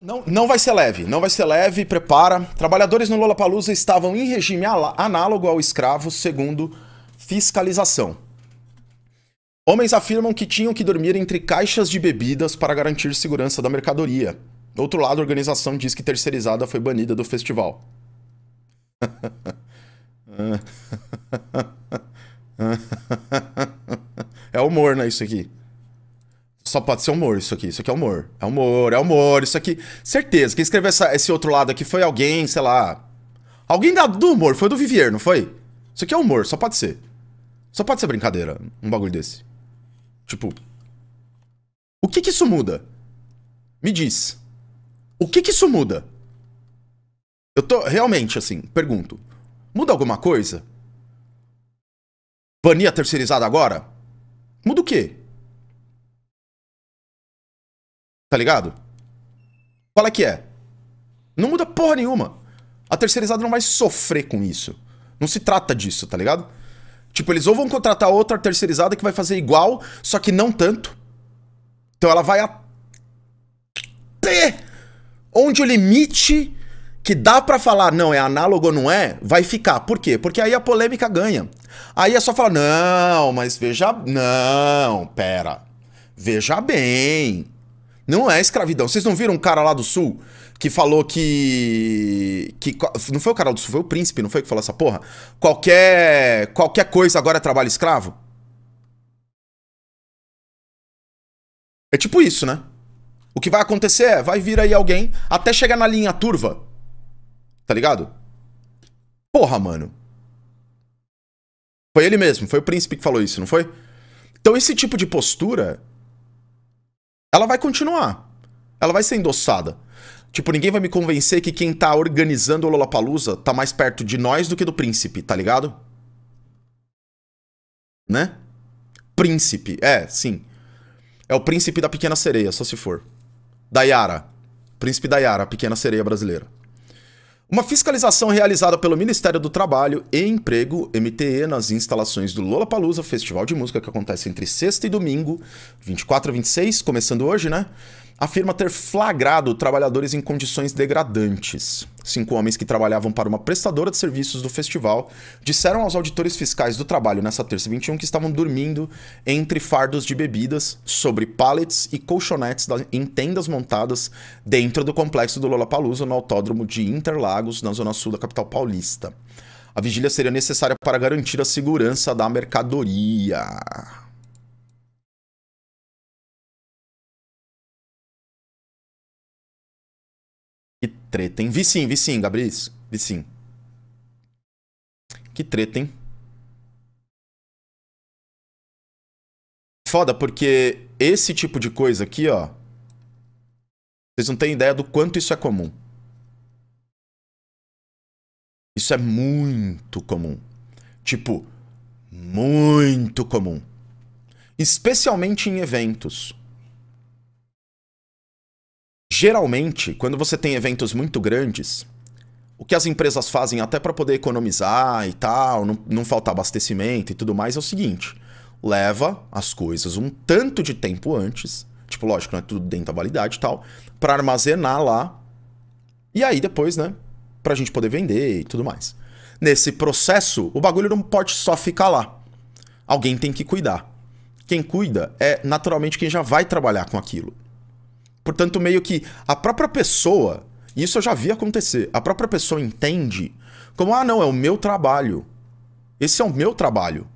Não, não vai ser leve, não vai ser leve, prepara. Trabalhadores no Lollapalooza estavam em regime análogo ao escravo, segundo fiscalização. Homens afirmam que tinham que dormir entre caixas de bebidas para garantir segurança da mercadoria. Do outro lado, a organização diz que terceirizada foi banida do festival. é humor, né, isso aqui? só pode ser humor isso aqui. Isso aqui é humor. É humor, é humor. Isso aqui. Certeza. Quem escreveu essa, esse outro lado aqui foi alguém, sei lá. Alguém da, do humor. Foi do Vivier, não foi? Isso aqui é humor. Só pode ser. Só pode ser brincadeira. Um bagulho desse. Tipo. O que que isso muda? Me diz. O que que isso muda? Eu tô. Realmente, assim, pergunto. Muda alguma coisa? Bania é terceirizada agora? Muda o quê? Tá ligado? Qual é que é? Não muda porra nenhuma. A terceirizada não vai sofrer com isso. Não se trata disso, tá ligado? Tipo, eles ou vão contratar outra terceirizada que vai fazer igual, só que não tanto. Então ela vai até onde o limite que dá para falar, não, é análogo ou não é, vai ficar. Por quê? Porque aí a polêmica ganha. Aí é só falar, não, mas veja. Não, pera. Veja bem. Não é escravidão. Vocês não viram um cara lá do sul que falou que. que não foi o cara do sul, foi o príncipe, não foi que falou essa porra? Qualquer, qualquer coisa agora é trabalho escravo? É tipo isso, né? O que vai acontecer é, vai vir aí alguém até chegar na linha turva. Tá ligado? Porra, mano. Foi ele mesmo, foi o príncipe que falou isso, não foi? Então esse tipo de postura ela vai continuar. Ela vai ser endossada. Tipo, ninguém vai me convencer que quem tá organizando o Lollapalooza tá mais perto de nós do que do príncipe, tá ligado? Né? Príncipe, é, sim. É o príncipe da pequena sereia, só se for. Dayara. Príncipe Dayara, Yara, pequena sereia brasileira. Uma fiscalização realizada pelo Ministério do Trabalho e Emprego, MTE, nas instalações do Lollapalooza, festival de música que acontece entre sexta e domingo, 24 a 26, começando hoje, né? afirma ter flagrado trabalhadores em condições degradantes. Cinco homens que trabalhavam para uma prestadora de serviços do festival disseram aos auditores fiscais do trabalho nessa terça 21 que estavam dormindo entre fardos de bebidas, sobre pallets e colchonetes em tendas montadas dentro do complexo do Lollapalooza no autódromo de Interlagos, na zona sul da capital paulista. A vigília seria necessária para garantir a segurança da mercadoria. treta, hein? Vi sim, vi sim, Gabriel. Vi sim. Que treta, hein? Foda, porque esse tipo de coisa aqui, ó. Vocês não têm ideia do quanto isso é comum. Isso é muito comum. Tipo, muito comum. Especialmente em eventos. Geralmente, quando você tem eventos muito grandes, o que as empresas fazem até para poder economizar e tal, não, não faltar abastecimento e tudo mais, é o seguinte: leva as coisas um tanto de tempo antes, tipo, lógico, não é tudo dentro da validade e tal, para armazenar lá. E aí depois, né, para a gente poder vender e tudo mais. Nesse processo, o bagulho não pode só ficar lá. Alguém tem que cuidar. Quem cuida é naturalmente quem já vai trabalhar com aquilo. Portanto, meio que a própria pessoa, isso eu já vi acontecer, a própria pessoa entende como, ah, não, é o meu trabalho. Esse é o meu trabalho.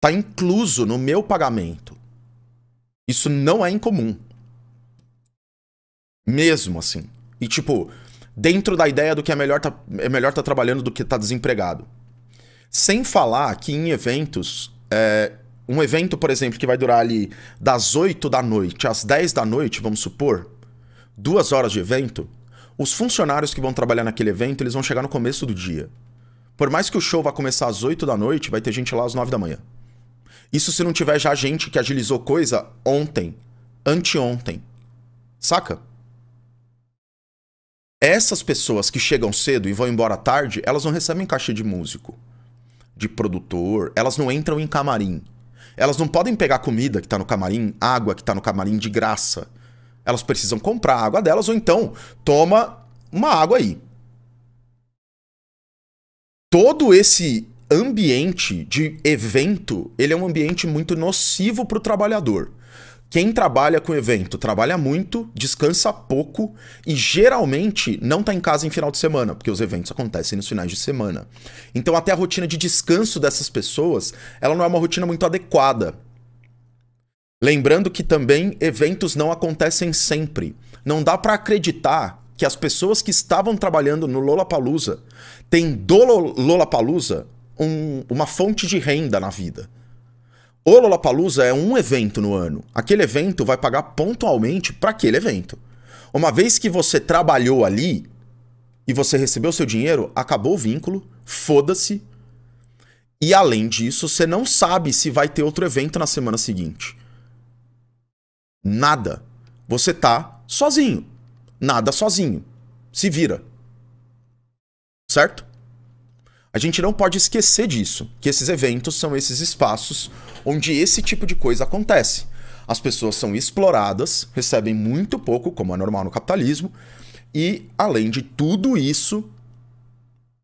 Tá incluso no meu pagamento. Isso não é incomum. Mesmo assim. E tipo, dentro da ideia do que é melhor tá, é melhor tá trabalhando do que tá desempregado. Sem falar que em eventos é, um evento, por exemplo, que vai durar ali das 8 da noite às 10 da noite, vamos supor, duas horas de evento, os funcionários que vão trabalhar naquele evento, eles vão chegar no começo do dia. Por mais que o show vá começar às 8 da noite, vai ter gente lá às 9 da manhã. Isso se não tiver já gente que agilizou coisa ontem, anteontem. Saca? Essas pessoas que chegam cedo e vão embora tarde, elas não recebem caixa de músico, de produtor, elas não entram em camarim. Elas não podem pegar comida que está no camarim, água que está no camarim de graça. Elas precisam comprar a água delas ou então toma uma água aí. Todo esse ambiente de evento, ele é um ambiente muito nocivo para o trabalhador. Quem trabalha com evento trabalha muito, descansa pouco e geralmente não está em casa em final de semana, porque os eventos acontecem nos finais de semana. Então até a rotina de descanso dessas pessoas, ela não é uma rotina muito adequada. Lembrando que também eventos não acontecem sempre. Não dá para acreditar que as pessoas que estavam trabalhando no Lollapalooza têm do Lollapalooza um, uma fonte de renda na vida. O Lollapalooza é um evento no ano. Aquele evento vai pagar pontualmente para aquele evento. Uma vez que você trabalhou ali e você recebeu seu dinheiro, acabou o vínculo, foda-se. E além disso, você não sabe se vai ter outro evento na semana seguinte. Nada. Você tá sozinho. Nada sozinho. Se vira. Certo? A gente não pode esquecer disso, que esses eventos são esses espaços onde esse tipo de coisa acontece. As pessoas são exploradas, recebem muito pouco, como é normal no capitalismo, e além de tudo isso,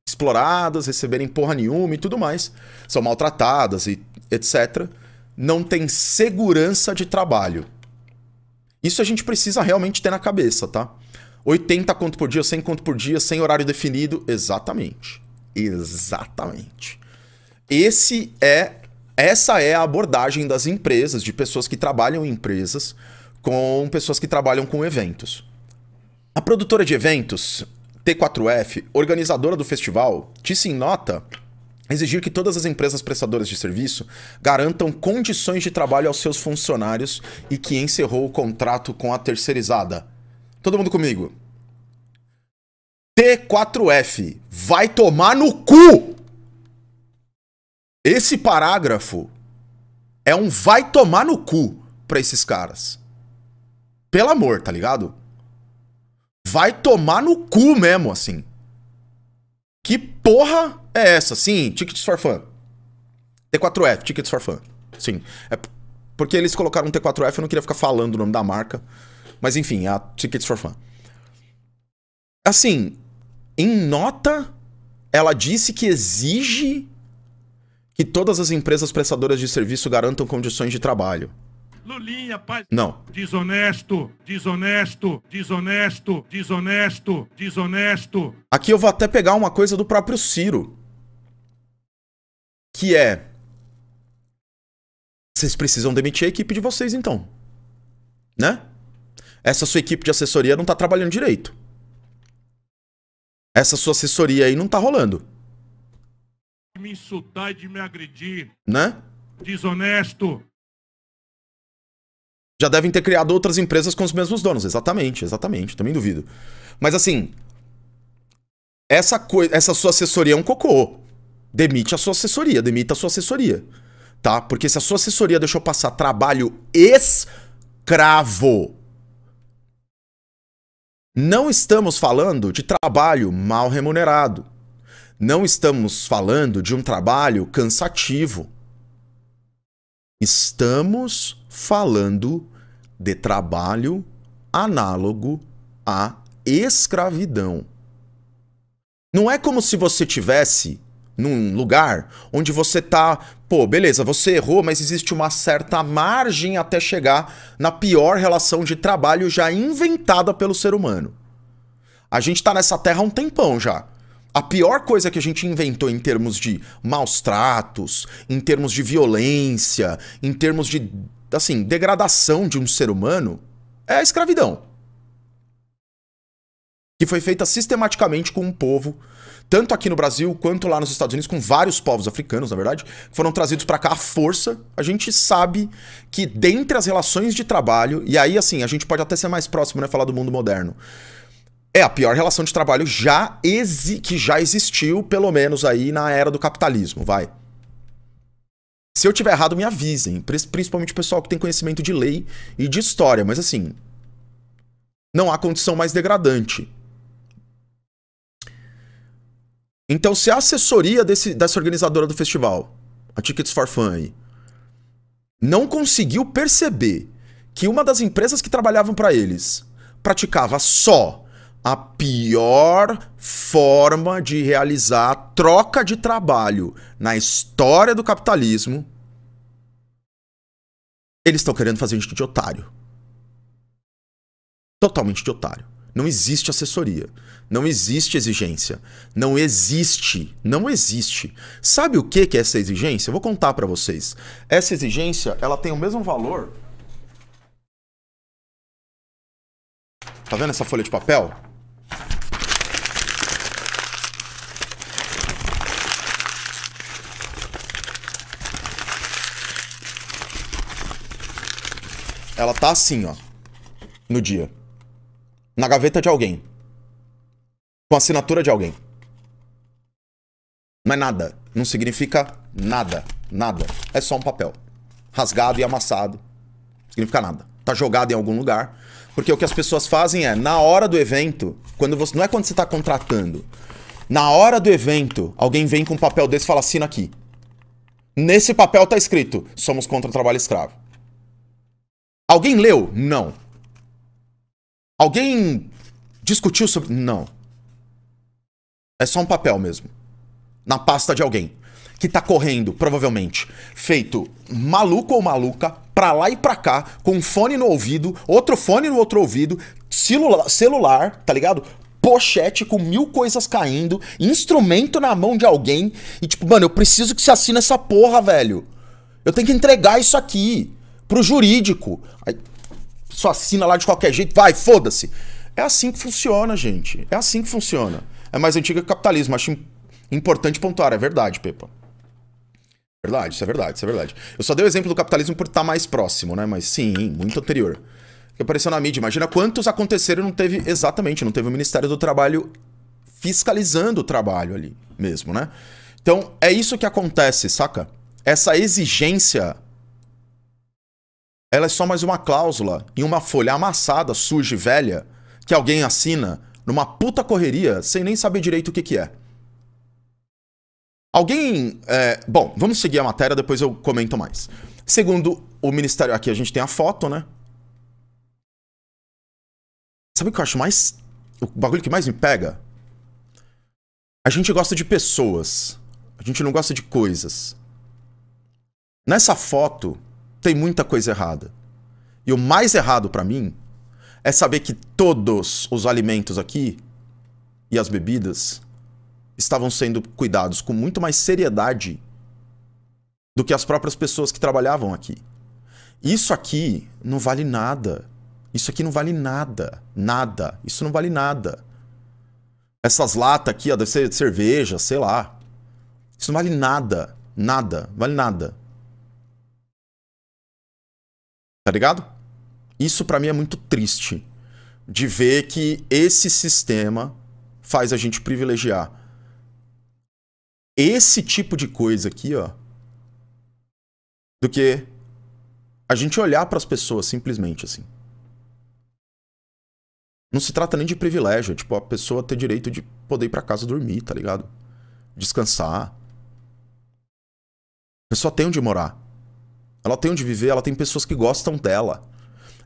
exploradas, receberem porra nenhuma e tudo mais, são maltratadas e etc. Não tem segurança de trabalho. Isso a gente precisa realmente ter na cabeça, tá? 80 conto por dia, 100 conto por dia, sem horário definido, exatamente. Exatamente. Esse é essa é a abordagem das empresas, de pessoas que trabalham em empresas com pessoas que trabalham com eventos. A produtora de eventos, T4F, organizadora do festival, disse em nota exigir que todas as empresas prestadoras de serviço garantam condições de trabalho aos seus funcionários e que encerrou o contrato com a terceirizada. Todo mundo comigo. T4F. Vai tomar no cu! Esse parágrafo é um vai tomar no cu pra esses caras. Pelo amor, tá ligado? Vai tomar no cu mesmo, assim. Que porra é essa? Sim, Tickets for Fun. T4F, Tickets for Fun. Sim. É porque eles colocaram um T4F, eu não queria ficar falando o nome da marca. Mas enfim, é a Tickets for Fun. Assim, em nota, ela disse que exige que todas as empresas prestadoras de serviço garantam condições de trabalho. Lulinha, Não. Desonesto, desonesto, desonesto, desonesto, desonesto. Aqui eu vou até pegar uma coisa do próprio Ciro. Que é. Vocês precisam demitir a equipe de vocês, então. Né? Essa sua equipe de assessoria não tá trabalhando direito essa sua assessoria aí não tá rolando. De me insultar e de me agredir. Né? Desonesto. Já devem ter criado outras empresas com os mesmos donos. Exatamente, exatamente. Também duvido. Mas assim, essa, coisa, essa sua assessoria é um cocô. Demite a sua assessoria, demita a sua assessoria. Tá? Porque se a sua assessoria deixou passar trabalho escravo não estamos falando de trabalho mal remunerado. Não estamos falando de um trabalho cansativo. Estamos falando de trabalho análogo à escravidão. Não é como se você tivesse num lugar onde você tá, pô, beleza, você errou, mas existe uma certa margem até chegar na pior relação de trabalho já inventada pelo ser humano. A gente tá nessa terra há um tempão já. A pior coisa que a gente inventou em termos de maus tratos, em termos de violência, em termos de assim, degradação de um ser humano é a escravidão. Que foi feita sistematicamente com um povo tanto aqui no Brasil quanto lá nos Estados Unidos, com vários povos africanos, na verdade, foram trazidos para cá à força. A gente sabe que dentre as relações de trabalho, e aí assim, a gente pode até ser mais próximo, né, falar do mundo moderno. É a pior relação de trabalho já exi que já existiu, pelo menos aí na era do capitalismo, vai. Se eu tiver errado, me avisem, principalmente o pessoal que tem conhecimento de lei e de história, mas assim, não há condição mais degradante Então, se a assessoria desse, dessa organizadora do festival, a Tickets for Fun aí, não conseguiu perceber que uma das empresas que trabalhavam para eles praticava só a pior forma de realizar a troca de trabalho na história do capitalismo, eles estão querendo fazer a gente de otário. Totalmente de otário. Não existe assessoria. Não existe exigência. Não existe. Não existe. Sabe o que é essa exigência? Eu vou contar para vocês. Essa exigência, ela tem o mesmo valor. Tá vendo essa folha de papel? Ela tá assim, ó, no dia na gaveta de alguém. Com assinatura de alguém. Não é nada. Não significa nada. Nada. É só um papel. Rasgado e amassado. Não significa nada. Tá jogado em algum lugar. Porque o que as pessoas fazem é, na hora do evento, quando você. Não é quando você tá contratando. Na hora do evento, alguém vem com um papel desse e fala, assina aqui. Nesse papel tá escrito: somos contra o trabalho escravo. Alguém leu? Não. Alguém discutiu sobre. Não. É só um papel mesmo. Na pasta de alguém. Que tá correndo, provavelmente. Feito maluco ou maluca, pra lá e pra cá, com um fone no ouvido, outro fone no outro ouvido, celula celular, tá ligado? pochete com mil coisas caindo, instrumento na mão de alguém e tipo, mano, eu preciso que você assine essa porra, velho. Eu tenho que entregar isso aqui pro jurídico. Aí, só assina lá de qualquer jeito, vai, foda-se. É assim que funciona, gente. É assim que funciona. É mais antiga que o capitalismo, acho importante pontuar, é verdade, Pepa. Verdade, isso é verdade, isso é verdade. Eu só dei o exemplo do capitalismo por estar mais próximo, né? Mas sim, muito anterior. Que apareceu na mídia. Imagina quantos aconteceram e não teve. Exatamente, não teve o Ministério do Trabalho fiscalizando o trabalho ali mesmo, né? Então, é isso que acontece, saca? Essa exigência ela é só mais uma cláusula em uma folha amassada, suja e velha, que alguém assina numa puta correria sem nem saber direito o que, que é. Alguém. É, bom, vamos seguir a matéria, depois eu comento mais. Segundo o Ministério. Aqui a gente tem a foto, né? Sabe o que eu acho mais. O bagulho que mais me pega? A gente gosta de pessoas. A gente não gosta de coisas. Nessa foto, tem muita coisa errada. E o mais errado para mim é saber que todos os alimentos aqui e as bebidas estavam sendo cuidados com muito mais seriedade do que as próprias pessoas que trabalhavam aqui. Isso aqui não vale nada. Isso aqui não vale nada. Nada. Isso não vale nada. Essas latas aqui, ó, deve ser de cerveja, sei lá. Isso não vale nada. Nada. Vale nada. Tá ligado? Isso para mim é muito triste de ver que esse sistema faz a gente privilegiar. Esse tipo de coisa aqui, ó. Do que a gente olhar para as pessoas simplesmente assim. Não se trata nem de privilégio, é tipo a pessoa ter direito de poder ir para casa dormir, tá ligado? Descansar. A pessoa tem onde morar. Ela tem onde viver, ela tem pessoas que gostam dela.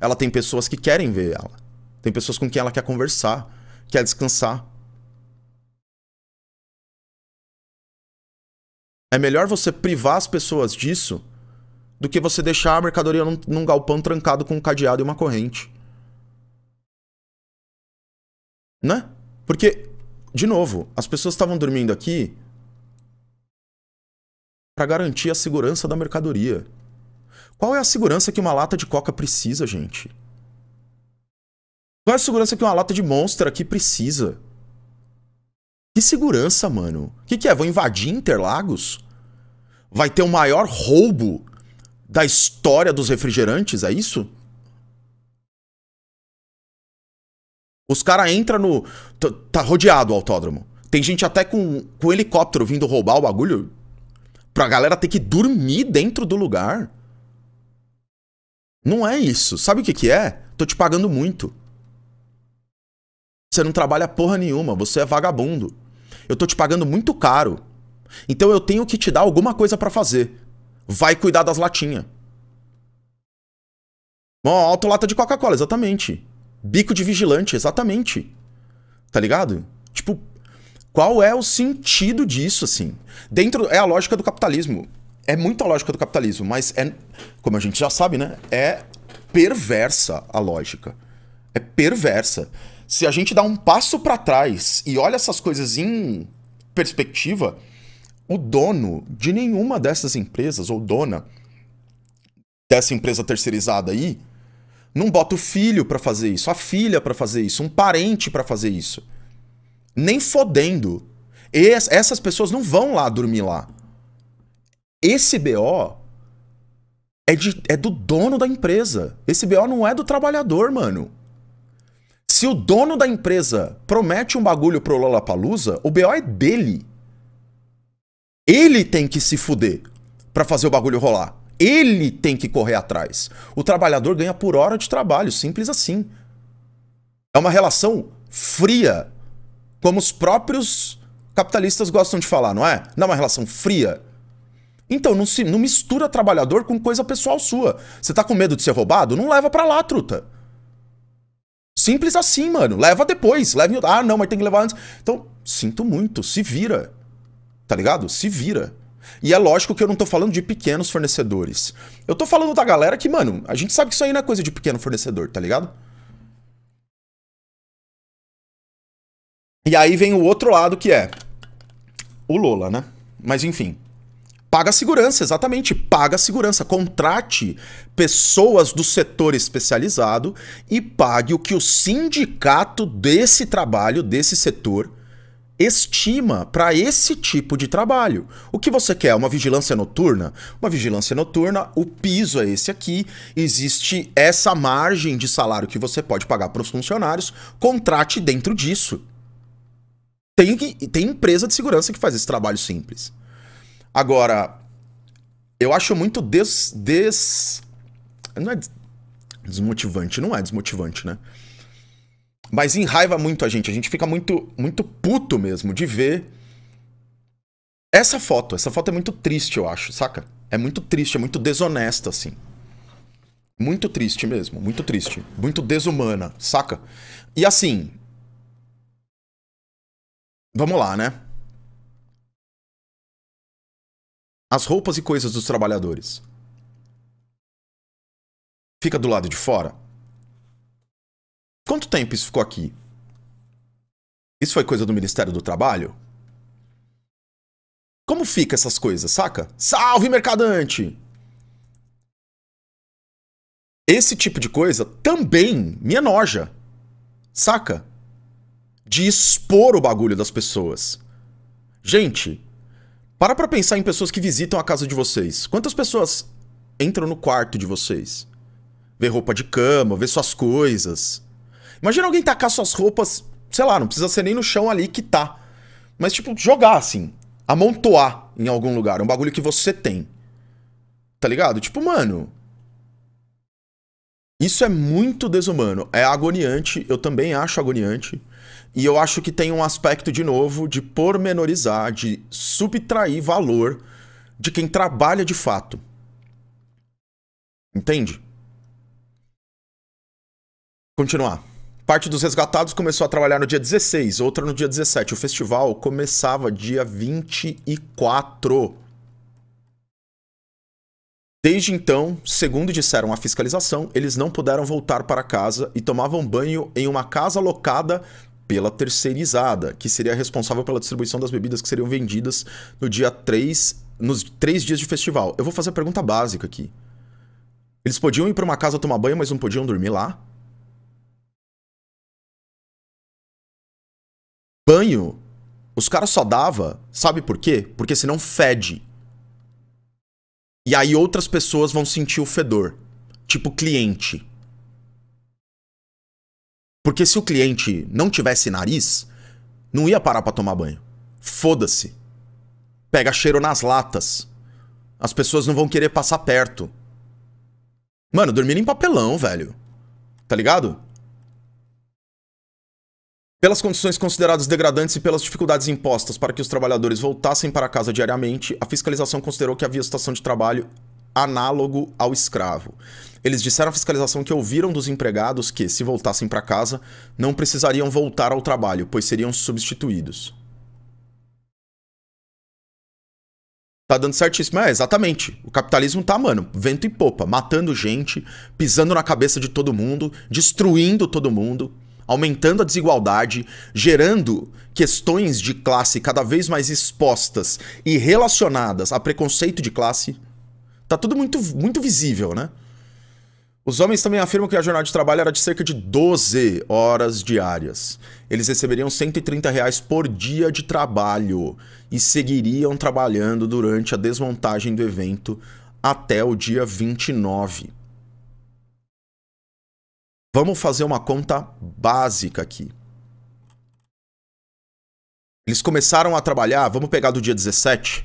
Ela tem pessoas que querem ver ela. Tem pessoas com quem ela quer conversar, quer descansar. É melhor você privar as pessoas disso do que você deixar a mercadoria num, num galpão trancado com um cadeado e uma corrente. Né? Porque, de novo, as pessoas estavam dormindo aqui para garantir a segurança da mercadoria. Qual é a segurança que uma lata de coca precisa, gente? Qual é a segurança que uma lata de monstro aqui precisa? Que segurança, mano? O que, que é? Vão invadir Interlagos? Vai ter o maior roubo da história dos refrigerantes, é isso? Os caras entram no. Tá rodeado o autódromo. Tem gente até com, com um helicóptero vindo roubar o bagulho. Pra galera ter que dormir dentro do lugar. Não é isso. Sabe o que, que é? Tô te pagando muito. Você não trabalha porra nenhuma, você é vagabundo. Eu tô te pagando muito caro. Então eu tenho que te dar alguma coisa para fazer. Vai cuidar das latinhas. Ó, lata de Coca-Cola, exatamente. Bico de vigilante, exatamente. Tá ligado? Tipo, qual é o sentido disso, assim? Dentro. É a lógica do capitalismo é muita lógica do capitalismo, mas é, como a gente já sabe, né? É perversa a lógica. É perversa. Se a gente dá um passo para trás e olha essas coisas em perspectiva, o dono de nenhuma dessas empresas ou dona dessa empresa terceirizada aí não bota o filho para fazer isso, a filha para fazer isso, um parente para fazer isso. Nem fodendo. E essas pessoas não vão lá dormir lá. Esse BO é, de, é do dono da empresa. Esse BO não é do trabalhador, mano. Se o dono da empresa promete um bagulho pro Lollapalooza, o BO é dele. Ele tem que se fuder para fazer o bagulho rolar. Ele tem que correr atrás. O trabalhador ganha por hora de trabalho, simples assim. É uma relação fria, como os próprios capitalistas gostam de falar, não é? Não é uma relação fria. Então, não, se, não mistura trabalhador com coisa pessoal sua. Você tá com medo de ser roubado? Não leva pra lá, truta. Simples assim, mano. Leva depois. Leva em... Ah, não, mas tem que levar antes. Então, sinto muito. Se vira. Tá ligado? Se vira. E é lógico que eu não tô falando de pequenos fornecedores. Eu tô falando da galera que, mano, a gente sabe que isso aí não é coisa de pequeno fornecedor, tá ligado? E aí vem o outro lado que é o Lola, né? Mas enfim. Paga a segurança, exatamente. Paga a segurança. Contrate pessoas do setor especializado e pague o que o sindicato desse trabalho, desse setor, estima para esse tipo de trabalho. O que você quer? Uma vigilância noturna? Uma vigilância noturna, o piso é esse aqui, existe essa margem de salário que você pode pagar para os funcionários, contrate dentro disso. Tem, tem empresa de segurança que faz esse trabalho simples. Agora, eu acho muito des. des não é desmotivante, não é desmotivante, né? Mas enraiva muito a gente. A gente fica muito, muito puto mesmo de ver essa foto. Essa foto é muito triste, eu acho, saca? É muito triste, é muito desonesta, assim. Muito triste mesmo, muito triste. Muito desumana, saca? E assim. Vamos lá, né? as roupas e coisas dos trabalhadores. Fica do lado de fora? Quanto tempo isso ficou aqui? Isso foi coisa do Ministério do Trabalho? Como fica essas coisas, saca? Salve, mercadante! Esse tipo de coisa também me enoja, saca? De expor o bagulho das pessoas. Gente, para pra pensar em pessoas que visitam a casa de vocês. Quantas pessoas entram no quarto de vocês? Vê roupa de cama, vê suas coisas. Imagina alguém tacar suas roupas, sei lá, não precisa ser nem no chão ali que tá. Mas, tipo, jogar assim. Amontoar em algum lugar. Um bagulho que você tem. Tá ligado? Tipo, mano. Isso é muito desumano. É agoniante. Eu também acho agoniante. E eu acho que tem um aspecto, de novo, de pormenorizar, de subtrair valor de quem trabalha de fato. Entende? Continuar. Parte dos resgatados começou a trabalhar no dia 16, outra no dia 17. O festival começava dia 24. Desde então, segundo disseram a fiscalização, eles não puderam voltar para casa e tomavam banho em uma casa locada pela terceirizada, que seria responsável pela distribuição das bebidas que seriam vendidas no dia 3, nos três dias de festival. Eu vou fazer a pergunta básica aqui. Eles podiam ir para uma casa tomar banho, mas não podiam dormir lá? Banho, os caras só dava, sabe por quê? Porque senão fede. E aí outras pessoas vão sentir o fedor, tipo cliente. Porque se o cliente não tivesse nariz, não ia parar para tomar banho. Foda-se. Pega cheiro nas latas. As pessoas não vão querer passar perto. Mano, dormir em papelão, velho. Tá ligado? Pelas condições consideradas degradantes e pelas dificuldades impostas para que os trabalhadores voltassem para casa diariamente, a fiscalização considerou que havia situação de trabalho análogo ao escravo. Eles disseram à fiscalização que ouviram dos empregados que, se voltassem para casa, não precisariam voltar ao trabalho, pois seriam substituídos. Tá dando certíssimo. É, exatamente. O capitalismo tá, mano, vento e popa, matando gente, pisando na cabeça de todo mundo, destruindo todo mundo, aumentando a desigualdade, gerando questões de classe cada vez mais expostas e relacionadas a preconceito de classe. Tá tudo muito, muito visível, né? Os homens também afirmam que a jornada de trabalho era de cerca de 12 horas diárias. Eles receberiam 130 reais por dia de trabalho e seguiriam trabalhando durante a desmontagem do evento até o dia 29. Vamos fazer uma conta básica aqui. Eles começaram a trabalhar, vamos pegar do dia 17.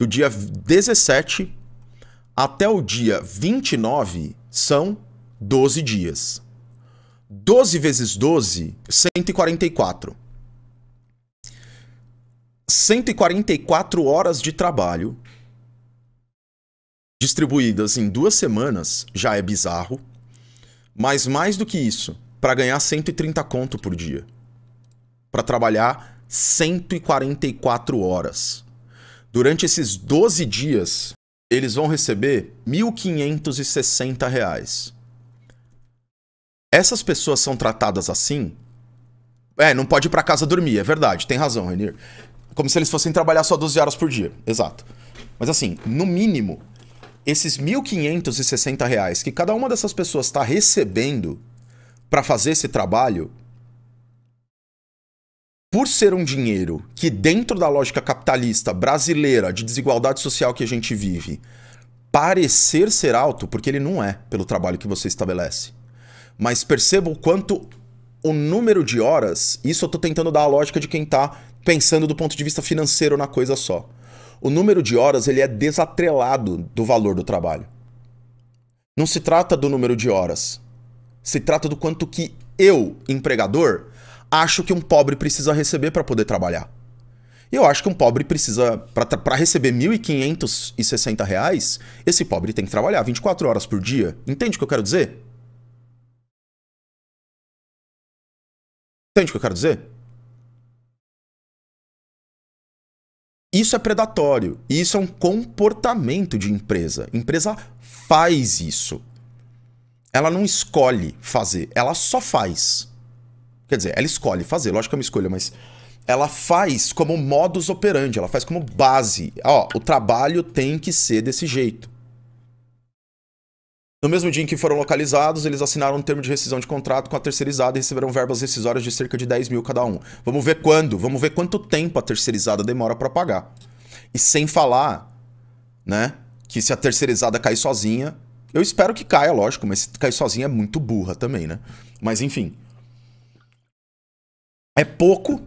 Do dia 17 até o dia 29 são 12 dias. 12 vezes 12, 144. 144 horas de trabalho distribuídas em duas semanas já é bizarro, mas mais do que isso, para ganhar 130 conto por dia. Para trabalhar 144 horas. Durante esses 12 dias, eles vão receber R$ 1.560. Essas pessoas são tratadas assim? É, não pode ir para casa dormir, é verdade, tem razão, Renir. Como se eles fossem trabalhar só 12 horas por dia, exato. Mas assim, no mínimo, esses R$ 1.560 que cada uma dessas pessoas está recebendo para fazer esse trabalho por ser um dinheiro que, dentro da lógica capitalista brasileira de desigualdade social que a gente vive, parecer ser alto, porque ele não é pelo trabalho que você estabelece. Mas perceba o quanto o número de horas, isso eu estou tentando dar a lógica de quem está pensando do ponto de vista financeiro na coisa só. O número de horas ele é desatrelado do valor do trabalho. Não se trata do número de horas. Se trata do quanto que eu, empregador, acho que um pobre precisa receber para poder trabalhar. E eu acho que um pobre precisa, para receber 1.560 reais, esse pobre tem que trabalhar 24 horas por dia. Entende o que eu quero dizer? Entende o que eu quero dizer? Isso é predatório. E isso é um comportamento de empresa. Empresa faz isso. Ela não escolhe fazer, ela só faz. Quer dizer, ela escolhe fazer, lógico que é uma escolha, mas ela faz como modus operandi, ela faz como base. Ó, o trabalho tem que ser desse jeito. No mesmo dia em que foram localizados, eles assinaram um termo de rescisão de contrato com a terceirizada e receberam verbas rescisórias de cerca de 10 mil cada um. Vamos ver quando, vamos ver quanto tempo a terceirizada demora para pagar. E sem falar, né, que se a terceirizada cair sozinha, eu espero que caia, lógico, mas se cair sozinha é muito burra também, né? Mas enfim. É pouco,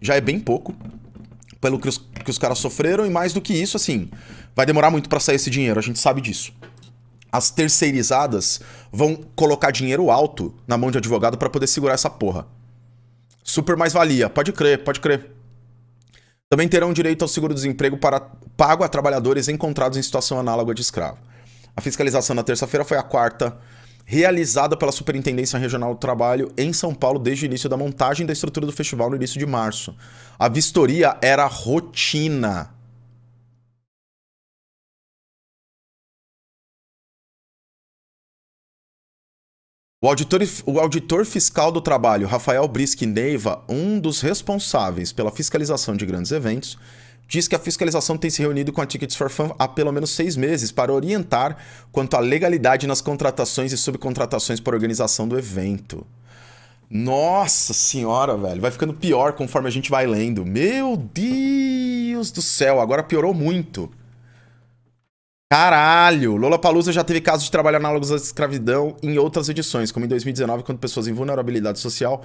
já é bem pouco, pelo que os, que os caras sofreram, e mais do que isso, assim, vai demorar muito para sair esse dinheiro, a gente sabe disso. As terceirizadas vão colocar dinheiro alto na mão de advogado para poder segurar essa porra. Super mais valia, pode crer, pode crer. Também terão direito ao seguro-desemprego para pago a trabalhadores encontrados em situação análoga de escravo. A fiscalização na terça-feira foi a quarta realizada pela Superintendência Regional do Trabalho em São Paulo desde o início da montagem da estrutura do festival no início de março. A vistoria era rotina. O auditor, o auditor fiscal do trabalho, Rafael Brisk Neiva, um dos responsáveis pela fiscalização de grandes eventos, diz que a fiscalização tem se reunido com a Tickets for Fun há pelo menos seis meses para orientar quanto à legalidade nas contratações e subcontratações para a organização do evento. Nossa senhora, velho. Vai ficando pior conforme a gente vai lendo. Meu Deus do céu, agora piorou muito. Caralho! Lollapalooza já teve casos de trabalho análogos à escravidão em outras edições, como em 2019, quando pessoas em vulnerabilidade social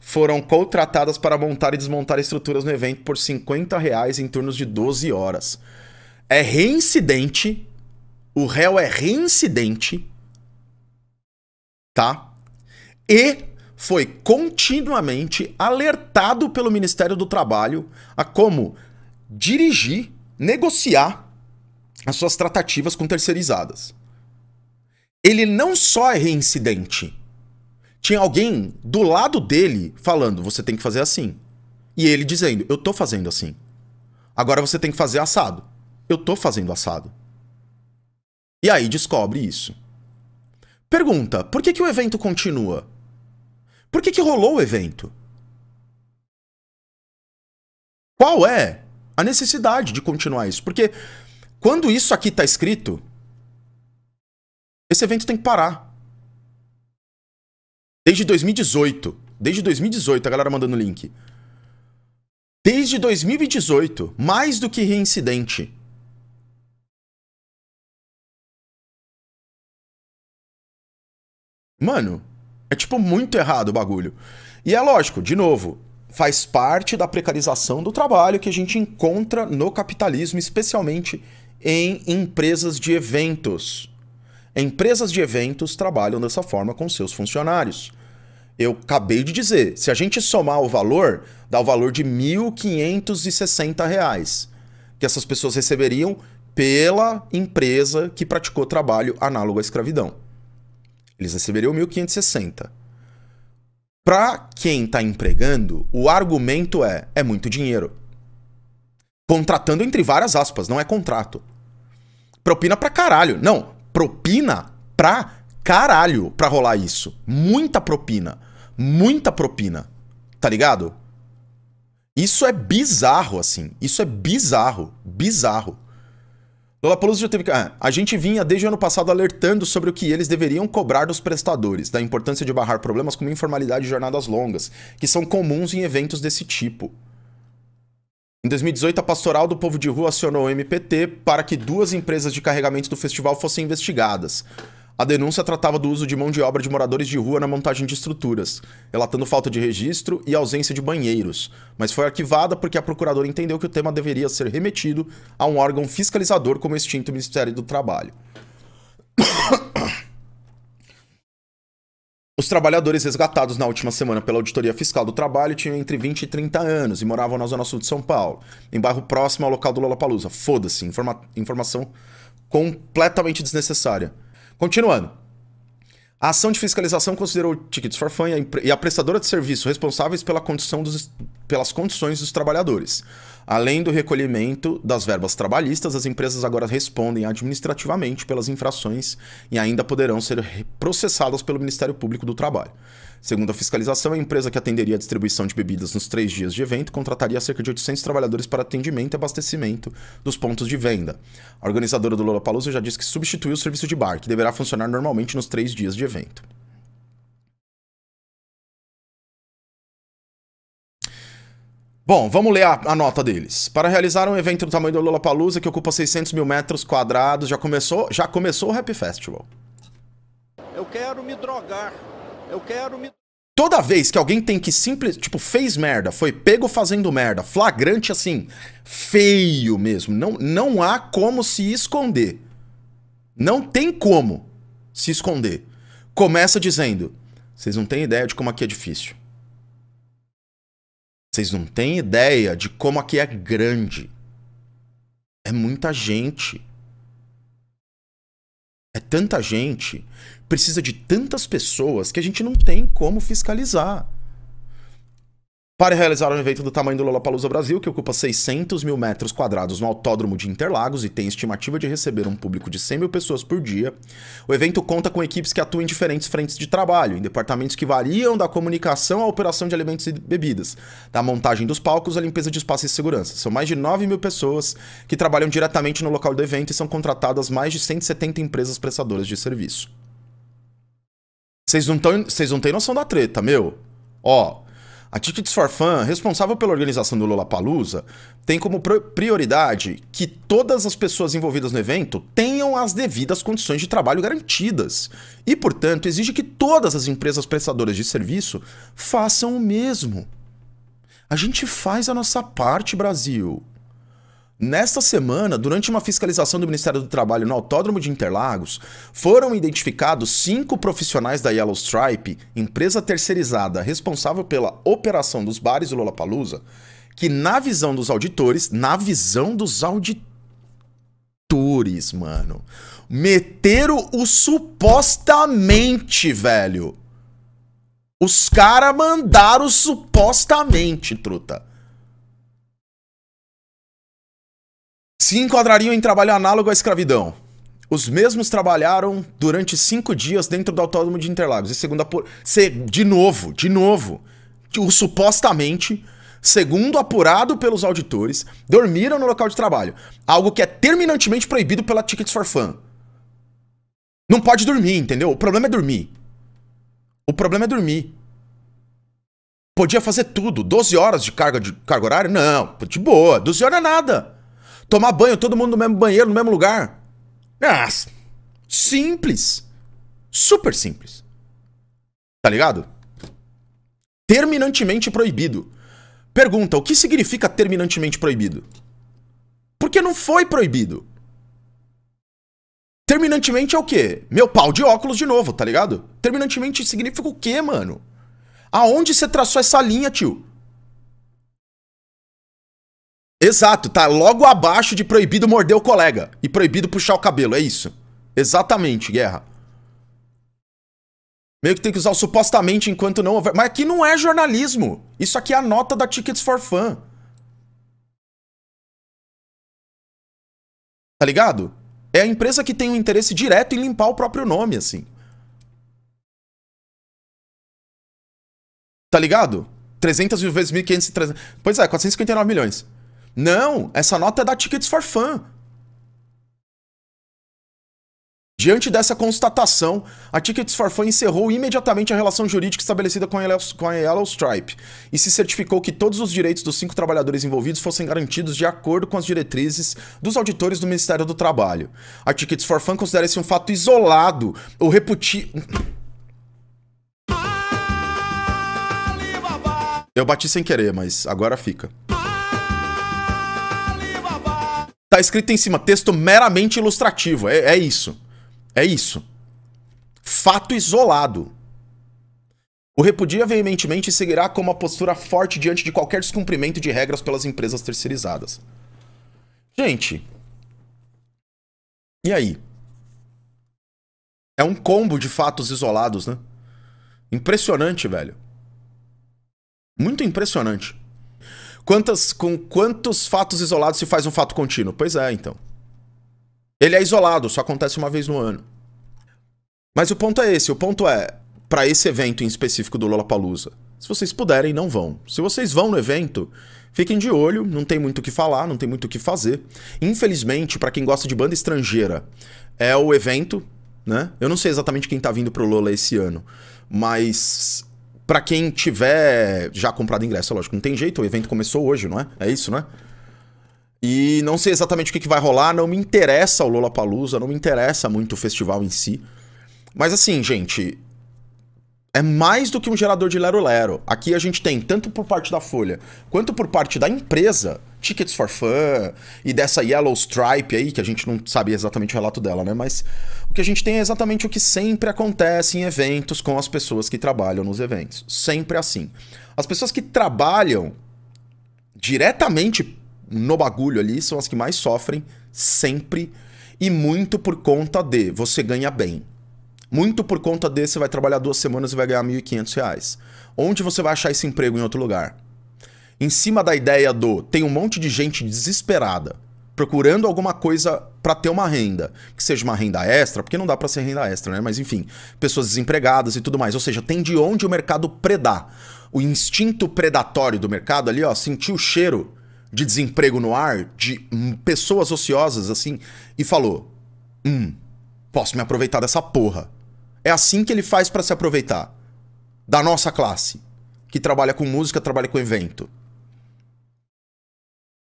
foram contratadas para montar e desmontar estruturas no evento por 50 reais em turnos de 12 horas. É reincidente, o réu é reincidente, tá? E foi continuamente alertado pelo Ministério do Trabalho a como dirigir, negociar as suas tratativas com terceirizadas. Ele não só é reincidente, tinha alguém do lado dele falando: você tem que fazer assim. E ele dizendo: eu tô fazendo assim. Agora você tem que fazer assado. Eu tô fazendo assado. E aí descobre isso. Pergunta: por que, que o evento continua? Por que, que rolou o evento? Qual é a necessidade de continuar isso? Porque quando isso aqui tá escrito, esse evento tem que parar. Desde 2018. Desde 2018, a galera mandando link. Desde 2018, mais do que reincidente. Mano, é tipo muito errado o bagulho. E é lógico, de novo, faz parte da precarização do trabalho que a gente encontra no capitalismo, especialmente em empresas de eventos. Empresas de eventos trabalham dessa forma com seus funcionários. Eu acabei de dizer, se a gente somar o valor, dá o valor de R$ 1.560 que essas pessoas receberiam pela empresa que praticou trabalho análogo à escravidão. Eles receberiam 1.560. Para quem está empregando, o argumento é: é muito dinheiro. Contratando entre várias aspas, não é contrato. Propina pra caralho. Não, propina pra caralho pra rolar isso. Muita propina. Muita propina. Tá ligado? Isso é bizarro, assim. Isso é bizarro. Bizarro. Lollapalooza já teve... que... Ah, a gente vinha desde o ano passado alertando sobre o que eles deveriam cobrar dos prestadores, da importância de barrar problemas como informalidade e jornadas longas, que são comuns em eventos desse tipo. Em 2018, a Pastoral do Povo de Rua acionou o MPT para que duas empresas de carregamento do festival fossem investigadas. A denúncia tratava do uso de mão de obra de moradores de rua na montagem de estruturas, relatando falta de registro e ausência de banheiros, mas foi arquivada porque a procuradora entendeu que o tema deveria ser remetido a um órgão fiscalizador como extinto Ministério do Trabalho. Os trabalhadores resgatados na última semana pela Auditoria Fiscal do Trabalho tinham entre 20 e 30 anos e moravam na Zona Sul de São Paulo, em bairro próximo ao local do Lollapalooza. Foda-se, informa informação completamente desnecessária. Continuando. A ação de fiscalização considerou Tickets for Fun e a prestadora de serviço responsáveis pela condição dos, pelas condições dos trabalhadores. Além do recolhimento das verbas trabalhistas, as empresas agora respondem administrativamente pelas infrações e ainda poderão ser processadas pelo Ministério Público do Trabalho. Segundo a fiscalização, a empresa que atenderia a distribuição de bebidas nos três dias de evento contrataria cerca de 800 trabalhadores para atendimento e abastecimento dos pontos de venda. A organizadora do Lollapalooza já disse que substituiu o serviço de bar, que deverá funcionar normalmente nos três dias de evento. Bom, vamos ler a, a, nota deles. Para realizar um evento do tamanho do Lollapalooza, que ocupa 600 mil metros quadrados, já começou, já começou o Happy Festival. Eu quero me drogar. Eu quero me. Toda vez que alguém tem que simples, tipo, fez merda, foi pego fazendo merda, flagrante assim, feio mesmo, não, não há como se esconder. Não tem como se esconder. Começa dizendo: vocês não têm ideia de como aqui é difícil. Vocês não têm ideia de como aqui é grande. É muita gente. É tanta gente, precisa de tantas pessoas que a gente não tem como fiscalizar. Para realizar um evento do tamanho do Lollapalooza Brasil, que ocupa 600 mil metros quadrados no Autódromo de Interlagos e tem estimativa de receber um público de 100 mil pessoas por dia, o evento conta com equipes que atuam em diferentes frentes de trabalho, em departamentos que variam da comunicação à operação de alimentos e bebidas, da montagem dos palcos à limpeza de espaços e segurança. São mais de 9 mil pessoas que trabalham diretamente no local do evento e são contratadas mais de 170 empresas prestadoras de serviço. Vocês não, não têm noção da treta, meu. Ó, a Tickets for Fun, responsável pela organização do Lollapalooza, tem como prioridade que todas as pessoas envolvidas no evento tenham as devidas condições de trabalho garantidas e, portanto, exige que todas as empresas prestadoras de serviço façam o mesmo. A gente faz a nossa parte, Brasil. Nesta semana, durante uma fiscalização do Ministério do Trabalho no Autódromo de Interlagos, foram identificados cinco profissionais da Yellow Stripe, empresa terceirizada responsável pela operação dos bares do Lollapalooza, que na visão dos auditores, na visão dos auditores, mano, meteram o supostamente, velho. Os caras mandaram supostamente, truta. se enquadrariam em trabalho análogo à escravidão. Os mesmos trabalharam durante cinco dias dentro do autódromo de Interlagos. E segundo a por... Se... De novo, de novo. O supostamente, segundo apurado pelos auditores, dormiram no local de trabalho. Algo que é terminantemente proibido pela Tickets for Fun. Não pode dormir, entendeu? O problema é dormir. O problema é dormir. Podia fazer tudo. 12 horas de carga, de carga horária? Não, de boa. 12 horas é nada. Tomar banho, todo mundo no mesmo banheiro, no mesmo lugar. Ah, simples. Super simples. Tá ligado? Terminantemente proibido. Pergunta: o que significa terminantemente proibido? Porque não foi proibido. Terminantemente é o quê? Meu pau de óculos de novo, tá ligado? Terminantemente significa o quê, mano? Aonde você traçou essa linha, tio? Exato, tá logo abaixo de proibido morder o colega e proibido puxar o cabelo, é isso. Exatamente, guerra. Meio que tem que usar o supostamente enquanto não houver. Mas aqui não é jornalismo. Isso aqui é a nota da Tickets for Fun. Tá ligado? É a empresa que tem um interesse direto em limpar o próprio nome, assim. Tá ligado? 300 mil vezes 1.500... 300... Pois é, 459 milhões. Não, essa nota é da Tickets for Fun. Diante dessa constatação, a Tickets for Fun encerrou imediatamente a relação jurídica estabelecida com a Yellow Stripe e se certificou que todos os direitos dos cinco trabalhadores envolvidos fossem garantidos de acordo com as diretrizes dos auditores do Ministério do Trabalho. A Tickets for Fun considera esse um fato isolado ou reputi... Eu bati sem querer, mas agora fica. Tá escrito em cima, texto meramente ilustrativo. É, é isso. É isso. Fato isolado. O repudia veementemente e seguirá com uma postura forte diante de qualquer descumprimento de regras pelas empresas terceirizadas. Gente. E aí? É um combo de fatos isolados, né? Impressionante, velho. Muito impressionante. Quantas, com quantos fatos isolados se faz um fato contínuo? Pois é, então. Ele é isolado, só acontece uma vez no ano. Mas o ponto é esse, o ponto é, para esse evento em específico do Lollapalooza, se vocês puderem, não vão. Se vocês vão no evento, fiquem de olho, não tem muito o que falar, não tem muito o que fazer. Infelizmente, para quem gosta de banda estrangeira, é o evento, né? Eu não sei exatamente quem tá vindo pro Lola esse ano, mas para quem tiver já comprado ingresso, é lógico, não tem jeito, o evento começou hoje, não é? É isso, né? E não sei exatamente o que, que vai rolar, não me interessa o Lola Palusa, não me interessa muito o festival em si. Mas assim, gente, é mais do que um gerador de lero-lero. Aqui a gente tem, tanto por parte da Folha quanto por parte da empresa, Tickets for Fun e dessa Yellow Stripe aí, que a gente não sabia exatamente o relato dela, né? Mas o que a gente tem é exatamente o que sempre acontece em eventos com as pessoas que trabalham nos eventos. Sempre assim. As pessoas que trabalham diretamente no bagulho ali são as que mais sofrem sempre e muito por conta de você ganha bem. Muito por conta de você vai trabalhar duas semanas e vai ganhar R$ 1.500. Onde você vai achar esse emprego em outro lugar? em cima da ideia do tem um monte de gente desesperada procurando alguma coisa para ter uma renda, que seja uma renda extra, porque não dá para ser renda extra, né? Mas enfim, pessoas desempregadas e tudo mais, ou seja, tem de onde o mercado predar. O instinto predatório do mercado ali, ó, sentir o cheiro de desemprego no ar, de hum, pessoas ociosas assim, e falou: "Hum, posso me aproveitar dessa porra". É assim que ele faz para se aproveitar da nossa classe, que trabalha com música, trabalha com evento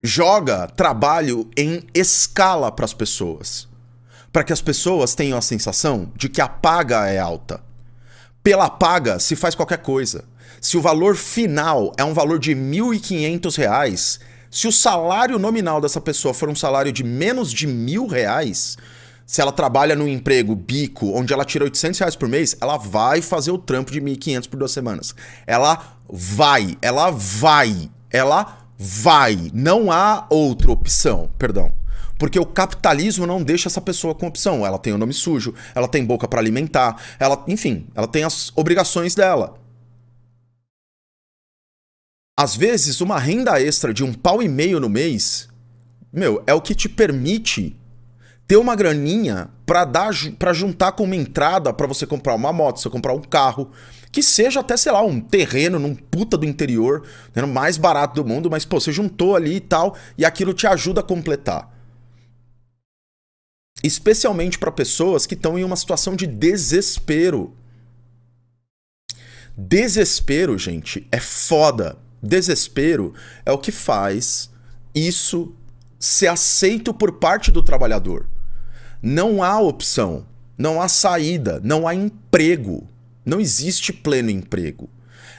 joga trabalho em escala para as pessoas, para que as pessoas tenham a sensação de que a paga é alta. Pela paga se faz qualquer coisa. Se o valor final é um valor de R$ 1.500, se o salário nominal dessa pessoa for um salário de menos de mil reais, se ela trabalha num emprego bico, onde ela tira 800 reais por mês, ela vai fazer o trampo de 1.500 por duas semanas. Ela vai, ela vai, ela vai, não há outra opção, perdão. Porque o capitalismo não deixa essa pessoa com opção. Ela tem o nome sujo, ela tem boca para alimentar, ela, enfim, ela tem as obrigações dela. Às vezes, uma renda extra de um pau e meio no mês, meu, é o que te permite ter uma graninha para dar para juntar com uma entrada para você comprar uma moto, você comprar um carro, que seja até, sei lá, um terreno num puta do interior, né, mais barato do mundo, mas, pô, você juntou ali e tal, e aquilo te ajuda a completar. Especialmente para pessoas que estão em uma situação de desespero. Desespero, gente, é foda. Desespero é o que faz isso ser aceito por parte do trabalhador. Não há opção, não há saída, não há emprego. Não existe pleno emprego.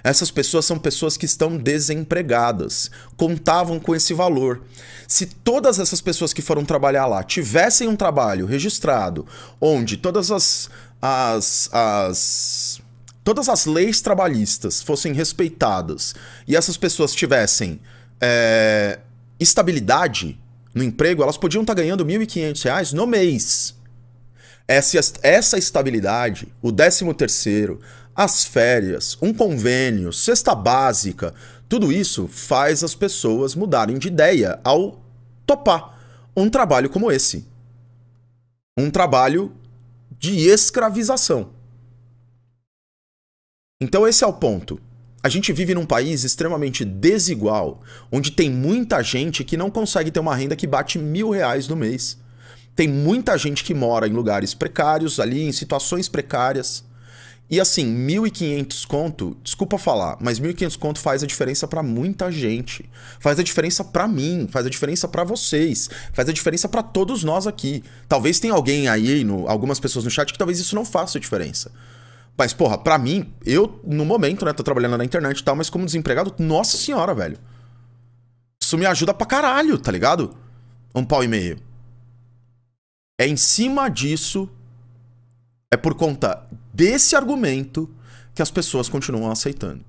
Essas pessoas são pessoas que estão desempregadas, contavam com esse valor. Se todas essas pessoas que foram trabalhar lá tivessem um trabalho registrado, onde todas as, as, as todas as leis trabalhistas fossem respeitadas e essas pessoas tivessem é, estabilidade no emprego, elas podiam estar ganhando R$ 1.500 no mês. Essa, essa estabilidade, o 13 terceiro, as férias, um convênio, cesta básica, tudo isso faz as pessoas mudarem de ideia ao topar um trabalho como esse. Um trabalho de escravização. Então, esse é o ponto. A gente vive num país extremamente desigual, onde tem muita gente que não consegue ter uma renda que bate mil reais no mês. Tem muita gente que mora em lugares precários, ali em situações precárias. E assim, 1.500 conto, desculpa falar, mas 1.500 conto faz a diferença para muita gente. Faz a diferença para mim, faz a diferença para vocês, faz a diferença para todos nós aqui. Talvez tenha alguém aí, no, algumas pessoas no chat, que talvez isso não faça a diferença. Mas, porra, pra mim, eu, no momento, né, tô trabalhando na internet e tal, mas como desempregado, nossa senhora, velho. Isso me ajuda pra caralho, tá ligado? Um pau e meio. É em cima disso, é por conta desse argumento que as pessoas continuam aceitando.